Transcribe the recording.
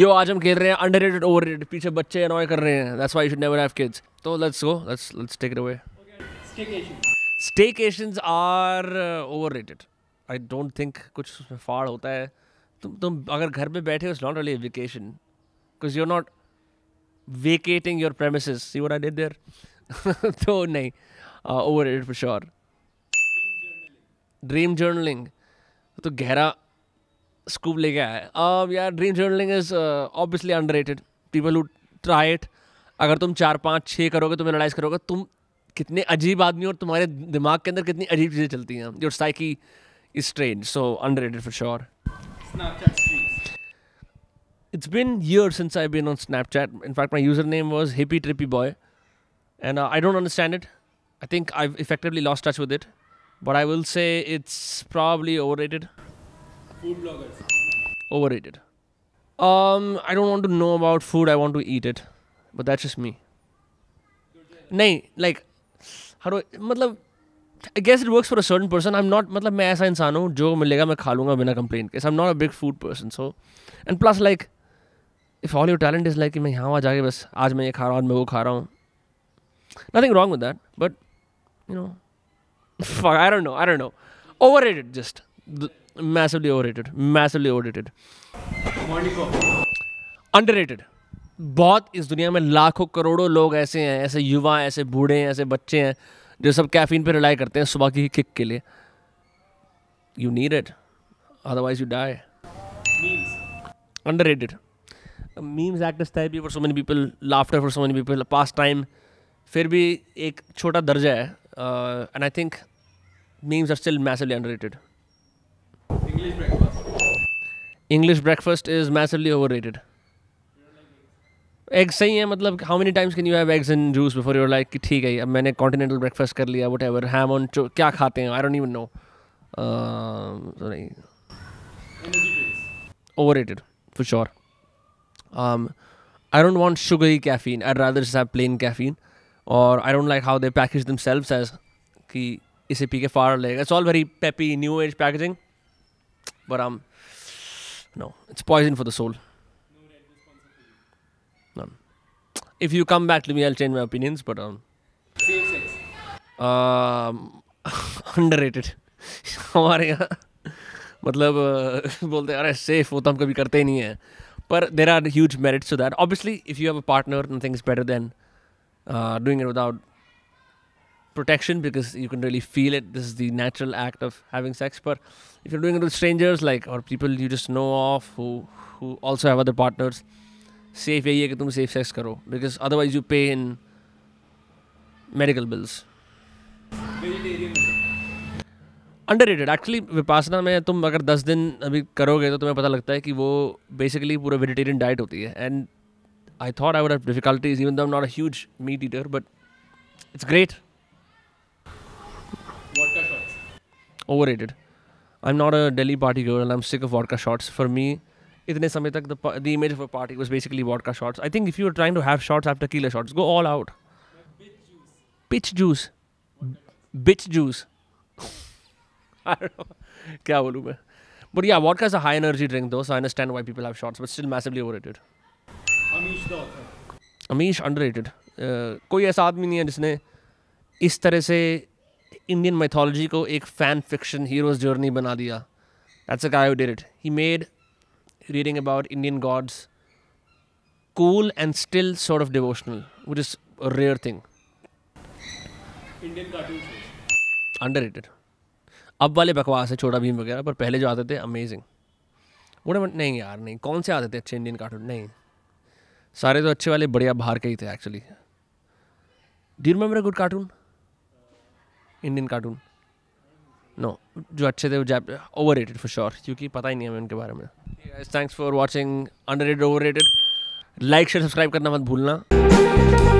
यो आज हम खेल रहे हैं अंडर रेटेड ओवर रेटेड पीछे बच्चे अनॉय कर रहे हैं that's why should never have kids तो let's go let's let's take it away staycations are over rated I don't think कुछ फाड़ होता है तुम तुम अगर घर पे बैठे हो it's not really vacation because you are not vacating your premises see what I did there तो नहीं over rated for sure dream journaling तो गहरा स्कूप लेके आया यार dream journaling is obviously under rated people who try it अगर तुम चार पाँच छः करोगे तुम एनालाइज करोगे तुम कितने अजीब आदमी हो और तुम्हारे दिमाग के अंदर कितनी अजीब चीज़ें चलती हैं your psyche is trained so under rated for sure it's been year since I been on Snapchat in fact my user name was hippie trippy boy and I don't understand it I think I effectively lost touch with it but I will say it's probably over rated food bloggers. Overrated. Oh, um, I don't want to know about food. I want to eat it, but that's just me. Nay, like, how do I? Matlab, I guess it works for a certain person. I'm not. Matlab, main aisa insaan hu, jo milega, main bina complain. Because I'm not a big food person. So, and plus, like, if all your talent is like, main yahan wahan i bas, aaj main ye kha raha hu, aaj main Nothing wrong with that, but you know, fuck, I don't know. I don't know. Overrated, just. The, massively overrated massively overrated underrated बहुत इस दुनिया में लाखों करोड़ों लोग ऐसे हैं ऐसे युवा ऐसे बूढ़े हैं ऐसे बच्चे हैं जो सब कैफीन पे रिलाई करते हैं सुबह की किक के लिए you need it otherwise you die under rated memes act is therapy for so many people laughter for so many people pass time फिर भी एक छोटा दर्जा है and I think memes are still massively under rated English breakfast is breakfast over rated eggs सही है मतलब how many times can you have eggs in juice before your like कि ठीक है अब मैंने कॉन्टिनेंटल ब्रेकफास्ट कर लिया वट एवर हैम ऑन क्या खाते हैं आई डोंट इवन नो नहीं over rated for sure I don't want he caffeine I rather have plain caffeine और I don't like how they package themselves as कि इसे पी के फार लेगा it's all very peppy new age packaging but um, no, it's poison for the soul. None. If you come back to me, I'll change my opinions. But um, um underrated. हमारे यहाँ मतलब uh, बोलते हैं अरे safe वो तो हम कभी करते ही नहीं है पर there are huge merits to that obviously if you have a partner thing is better than doing it without protection because you can really feel it. This is the natural act of having sex. But if you're doing it with strangers, like or people you just know of who who also have other partners, safe यही safe sex because otherwise you pay in medical bills. Underrated actually Vipassana में तुम अगर दस दिन अभी करोगे तो तुम्हें पता लगता है कि वो बेसिकली पूरा वेजिटेरियन डाइट होती है and I thought I would have difficulties even though not a huge meat eater but it's great Vodka shots. Overrated. I'm not a Delhi party girl and I'm sick of vodka shots. For me, itne samay tak the, the image of a party was basically vodka shots. I think if you were trying to have shots, have tequila shots. Go all out. Pitch juice. Bitch juice. I don't know. क्या बोलूँ मैं But yeah, vodka is a high energy drink though, so I understand why people have shots, but still massively overrated. Amish the author. Amish underrated. Uh, कोई ऐसा आदमी नहीं है जिसने इस तरह से इंडियन मैथोलॉजी को एक फ़ैन फिक्शन हीरोज़ जर्नी बना दिया that's a guy did it he made reading about Indian gods cool and still sort of devotional which is rare thing Indian cartoon under rated अब वाले बकवास है छोटा भीम वगैरह पर पहले जो आते थे अमेजिंग वो नहीं यार नहीं कौन से आते थे अच्छे इंडियन कार्टून नहीं सारे तो अच्छे वाले बढ़िया बाहर के ही थे actually the remember good cartoon Indian cartoon no जो अच्छे थे वो ओवर रेटेड फॉर श्योर क्योंकि पता ही नहीं हमें उनके बारे में thanks for watching under rated over rated like share subscribe करना मत भूलना